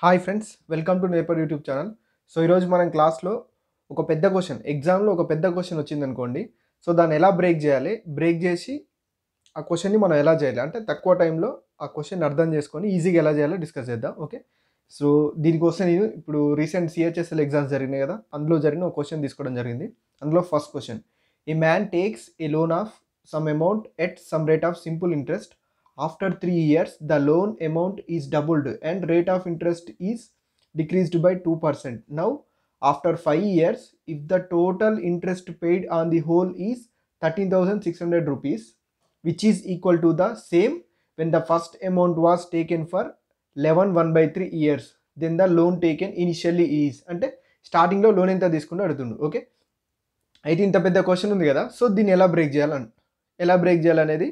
Hi friends welcome to నేపర్ YouTube channel so ఈరోజు మనం క్లాస్లో ఒక పెద్ద క్వశ్చన్ ఎగ్జామ్లో ఒక పెద్ద క్వశ్చన్ వచ్చిందనుకోండి సో దాన్ని ఎలా బ్రేక్ చేయాలి బ్రేక్ చేసి ఆ క్వశ్చన్ని మనం ఎలా చేయాలి అంటే తక్కువ టైంలో ఆ క్వశ్చన్ అర్థం చేసుకొని ఈజీగా ఎలా చేయాలో డిస్కస్ చేద్దాం ఓకే సో దీనికోసం నేను ఇప్పుడు రీసెంట్ సిహెచ్ఎస్ఎల్ ఎగ్జామ్స్ జరిగినాయి కదా అందులో జరిగిన ఒక క్వశ్చన్ తీసుకోవడం జరిగింది అందులో first question a man takes a loan of some amount at some rate of simple interest after 3 years the loan amount is doubled and rate of interest is decreased by 2%. Now after 5 years if the total interest paid on the whole is 13600 rupees which is equal to the same when the first amount was taken for 11 1 by 3 years then the loan taken initially is And అంటే స్టార్టింగ్లో loan ఎంత తీసుకుంటే అడుగుతుండు okay అయితే ఇంత పెద్ద question. ఉంది కదా సో దీన్ని ఎలా బ్రేక్ చేయాలని ఎలా బ్రేక్ చేయాలనేది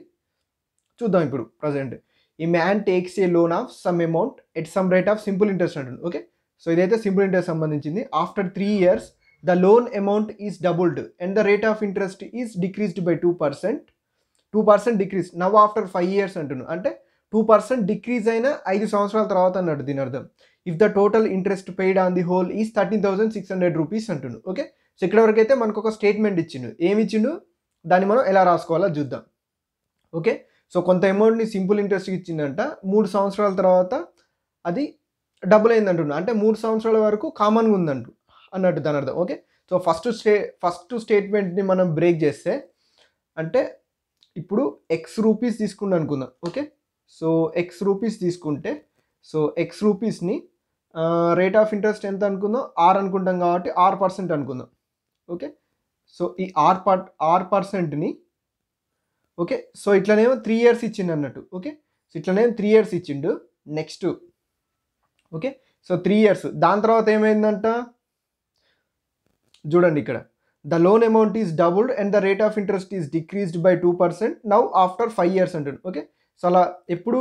చూద్దాం ఇప్పుడు ప్రజెంట్ ఈ man takes a loan of some amount at some rate of simple interest అంటుంది ఓకే సో ఇదైతే సింపుల్ ఇంట్రెస్ట్ సంబంధించింది after three years the loan amount is doubled and the rate of interest is decreased by two percent two percent decrease now after five years అంటున్నాను అంటే two percent decrease అయిన ఐదు సంవత్సరాల తర్వాత అన్నట్టు దీని అర్థం if the total interest paid on the whole is thirteen thousand six hundred rupees అంటున్నాను ఓకే సో ఇక్కడ వరకు అయితే మనకు ఒక స్టేట్మెంట్ ఇచ్చిండు ఏమి ఇచ్చిండు దాన్ని మనం ఎలా రాసుకోవాలో చూద్దాం ఓకే సో కొంత అమౌంట్ని సింపుల్ ఇంట్రెస్ట్ ఇచ్చిందంట మూడు సంవత్సరాల తర్వాత అది డబుల్ అయిందంటున్నా అంటే మూడు సంవత్సరాల వరకు కామన్గా ఉందంటు అన్నట్టు దాని అర్థం okay so first stay first స్టేట్మెంట్ని మనం బ్రేక్ చేస్తే అంటే ఇప్పుడు ఎక్స్ రూపీస్ తీసుకుందాం అనుకుందాం ఓకే సో ఎక్స్ రూపీస్ తీసుకుంటే సో ఎక్స్ రూపీస్ని రేట్ ఆఫ్ ఇంట్రెస్ట్ ఎంత అనుకుందాం ఆర్ అనుకుంటాం కాబట్టి ఆర్ పర్సెంట్ అనుకుందాం ఓకే సో ఈ ఆర్ పర్ ఆర్ పర్సెంట్ని ఓకే సో ఇట్లనేమో త్రీ ఇయర్స్ ఇచ్చిండు అన్నట్టు ఓకే సో ఇట్లనేమో త్రీ ఇయర్స్ ఇచ్చిండు next okay so three years దాని తర్వాత ఏమైందంట చూడండి ఇక్కడ the loan amount is doubled and the rate of interest is decreased by two percent now after five years అంటుంది ఓకే సో అలా ఎప్పుడు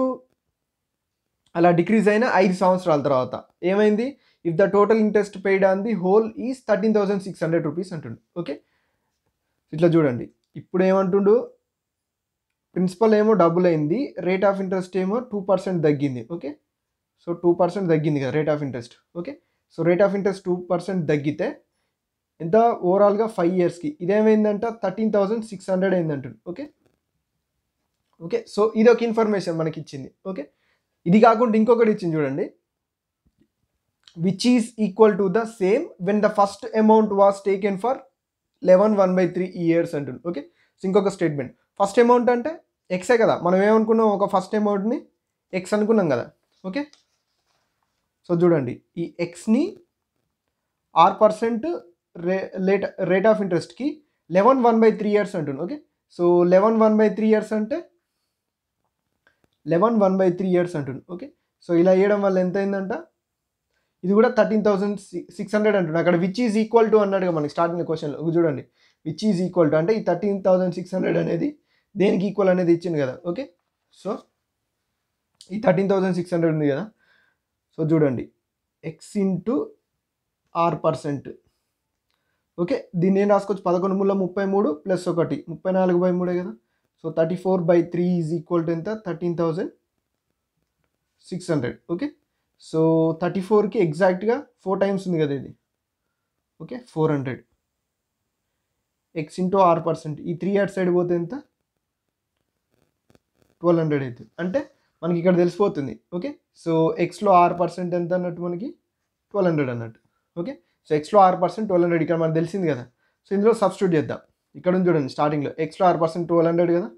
అలా డిక్రీజ్ అయిన ఐదు సంవత్సరాల తర్వాత ఏమైంది if the total interest paid on the whole is thirteen thousand six hundred rupees అంటుండు ఓకే ఇట్లా చూడండి ఇప్పుడు ఏమంటుండు ప్రిన్సిపల్ ఏమో డబుల్ అయింది రేట్ ఆఫ్ ఇంట్రెస్ట్ ఏమో టూ పర్సెంట్ తగ్గింది ఓకే సో టూ పర్సెంట్ తగ్గింది కదా rate of interest okay so rate of interest two percent తగ్గితే ఎంత ఓవరాల్గా ఫైవ్ ఇయర్స్కి ఇదేమైందంట థర్టీన్ థౌజండ్ సిక్స్ హండ్రెడ్ అయిందంటుంది ఓకే ఓకే సో ఇది ఒక ఇన్ఫర్మేషన్ మనకి ఇచ్చింది ఓకే ఇది కాకుండా ఇంకొకటి ఇచ్చింది చూడండి which is equal to the same when the first amount was taken for eleven one by three years అంటుంది ఓకే సో ఇంకొక స్టేట్మెంట్ ఫస్ట్ అమౌంట్ అంటే ఎక్సే కదా మనం ఏమనుకున్నాం ఒక ఫస్ట్ అమౌంట్ని ఎక్స్ అనుకున్నాం కదా ఓకే సో చూడండి ఈ ఎక్స్ని ఆర్ పర్సెంట్ రే రేట్ రేట్ ఆఫ్ ఇంట్రెస్ట్కి eleven one by three years అంటుంది okay so eleven one by three years అంటే eleven one by three years అంటుంది ఓకే సో ఇలా వేయడం వల్ల ఎంత అయిందంట ఇది కూడా థర్టీన్ థౌసండ్ సిక్స్ హండ్రెడ్ అంటున్నాడు అక్కడ విచ్ ఈజ్ ఈక్వల్ టు అన్నట్టుగా మనకి స్టార్టింగ్ క్వశ్చన్లో చూడండి విచ్ ఈజ్ ఈక్వల్ టు అంటే ఈ థర్టీన్ థౌసండ్ సిక్స్ హండ్రెడ్ అనేది దేనికి ఈక్వల్ అనేది ఇచ్చింది కదా ఓకే సో ఈ థర్టీన్ థౌజండ్ సిక్స్ హండ్రెడ్ ఉంది కదా సో చూడండి X into R percent okay దీన్ని ఏం రాసుకోవచ్చు పదకొండు మూల ముప్పై మూడు ప్లస్ ఒకటి ముప్పై నాలుగు బై మూడే కదా so thirty four by three is equal to ఎంత thirteen thousand six hundred okay so thirty ఫోర్కి ఎగ్జాక్ట్గా ఫోర్ టైమ్స్ ఉంది కదా ఇది okay four hundred X into R percent ఈ త్రీ అట్ సైడ్ పోతే ఎంత ట్వెల్వ్ హండ్రెడ్ అవుతుంది అంటే మనకి ఇక్కడ తెలిసిపోతుంది ఓకే సో ఎక్స్లో ఆరు పర్సెంట్ ఎంత అన్నట్టు మనకి ట్వెల్వ్ హండ్రెడ్ అన్నట్టు ఓకే సో ఎక్స్లో ఆరు పర్సెంట్ ట్వెల్వ్ హండ్రెడ్ ఇక్కడ మనకు తెలిసింది కదా సో ఇందులో సబ్స్టిట్యూట్ చేద్దాం ఇక్కడ ఉంది చూడండి స్టార్టింగ్లో ఎక్స్లో ఆరు పర్సెంట్ ట్వెల్వ్ హండ్రెడ్ కదా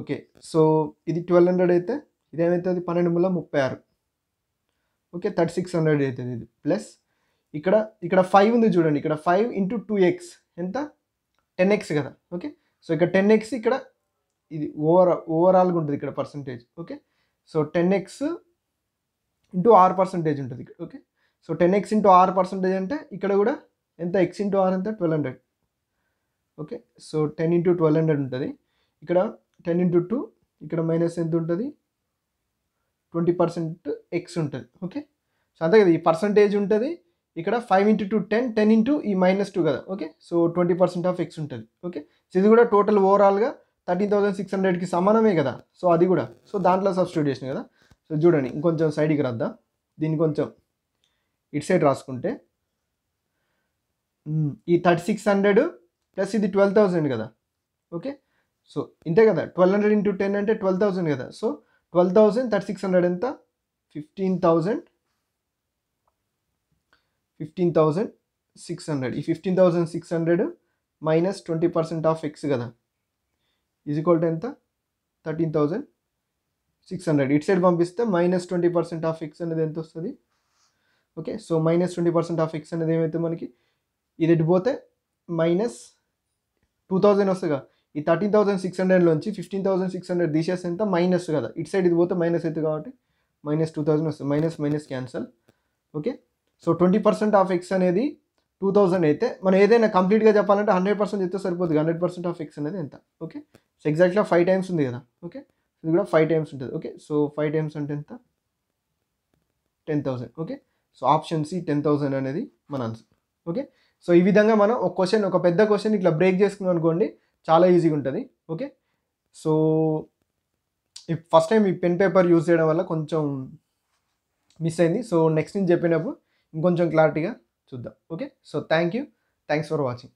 ఓకే సో ఇది ట్వెల్వ్ హండ్రెడ్ అయితే ఇది ఏమవుతుంది పన్నెండు మూల ముప్పై ఆరు ఓకే థర్టీ సిక్స్ హండ్రెడ్ అవుతుంది ఇది ప్లస్ ఇక్కడ ఇక్కడ ఫైవ్ ఉంది చూడండి ఇక్కడ ఫైవ్ ఇంటూ టూ ఎక్స్ ఎంత టెన్ ఎక్స్ కదా ఓకే సో ఇక్కడ టెన్ ఎక్స్ ఇక్కడ ఇది ఓవర్ ఓవరాల్గా ఉంటుంది ఇక్కడ percentage okay so ten X into R percentage ఉంటుంది ఇక్కడ okay so ten X into R percentage అంటే ఇక్కడ కూడా ఎంత ఎక్స్ ఇంటూ ఆర్ ఎంత twelve hundred okay so ten into twelve hundred ఉంటుంది ఇక్కడ టెన్ ఇంటూ టూ ఇక్కడ మైనస్ ఎంత ఉంటుంది ట్వంటీ పర్సెంట్ ఎక్స్ ఉంటుంది ఓకే సో అంతే కదా ఈ పర్సంటేజ్ ఉంటుంది ఇక్కడ five into two ten ten into ఈ మైనస్ టూ కదా okay so twenty percent of X ఉంటుంది ఓకే సో ఇది కూడా టోటల్ ఓవరాల్గా థర్టీన్ థౌసండ్ సిక్స్ హండ్రెడ్కి సమానమే కదా సో అది కూడా సో దాంట్లో సబ్స్టిట్యూట్ చేసిన కదా సో చూడండి ఇంకొంచెం సైడ్కి రాద్దా దీన్ని కొంచెం ఇటు సైడ్ రాసుకుంటే ఈ థర్టీ సిక్స్ హండ్రెడ్ ప్లస్ ఇది ట్వెల్వ్ థౌసండ్ కదా ఓకే సో ఇంతే కదా ట్వెల్వ్ హండ్రెడ్ ఇంటూ టెన్ అంటే ట్వెల్వ్ థౌజండ్ కదా so twelve thousand thirty six hundred ఎంత fifteen thousand fifteen thousand six hundred ఈ fifteen thousand six hundred minus twenty percent of X కదా equal to ఎంత thirteen thousand six hundred ఇటు side పంపిస్తే minus twenty percent of X అనేది ఎంత వస్తుంది okay so minus twenty percent of X అనేది ఏమైతే మనకి ఇది పోతే మైనస్ టూ థౌజండ్ వస్తుంది కదా ఈ థర్టీన్ థౌసండ్ సిక్స్ హండ్రెడ్లోంచి ఫిఫ్టీన్ థౌసండ్ సిక్స్ హండ్రెడ్ తీసేస్తే ఎంత మైనస్ కదా ఇటు సైడ్ ఇది పోతే మైనస్ అవుతుంది కాబట్టి మైనస్ టూ థౌసండ్ వస్తుంది minus minus cancel okay so twenty percent of X అనేది టూ థౌసండ్ అయితే మనం ఏదైనా కంప్లీట్గా చెప్పాలంటే హండ్రెడ్ పర్సెంట్ చెప్తే సరిపోతుంది హండ్రెడ్ పర్సెంట్ ఆఫ్ ఎక్స్ అనేది ఎంత ఓకే సో ఎగ్జాక్ట్గా ఫైవ్ టైమ్స్ ఉంది కదా ఓకే ఇది కూడా ఫైవ్ టైమ్స్ ఉంటుంది ఓకే సో ఫైవ్ టైమ్స్ అంటే ఎంత ten thousand okay so option C ten thousand అనేది మన ఆన్సర్ ఓకే సో ఈ విధంగా మనం ఒక క్వశ్చన్ ఒక పెద్ద క్వశ్చన్ ఇట్లా బ్రేక్ చేసుకున్నాం అనుకోండి చాలా ఈజీగా ఉంటుంది ఓకే సో ఫస్ట్ టైం ఈ పెన్ పేపర్ యూజ్ చేయడం వల్ల కొంచెం మిస్ అయింది సో నెక్స్ట్ నేను చెప్పినప్పుడు ఇంకొంచెం క్లారిటీగా Okay. So thank you. Thanks for watching.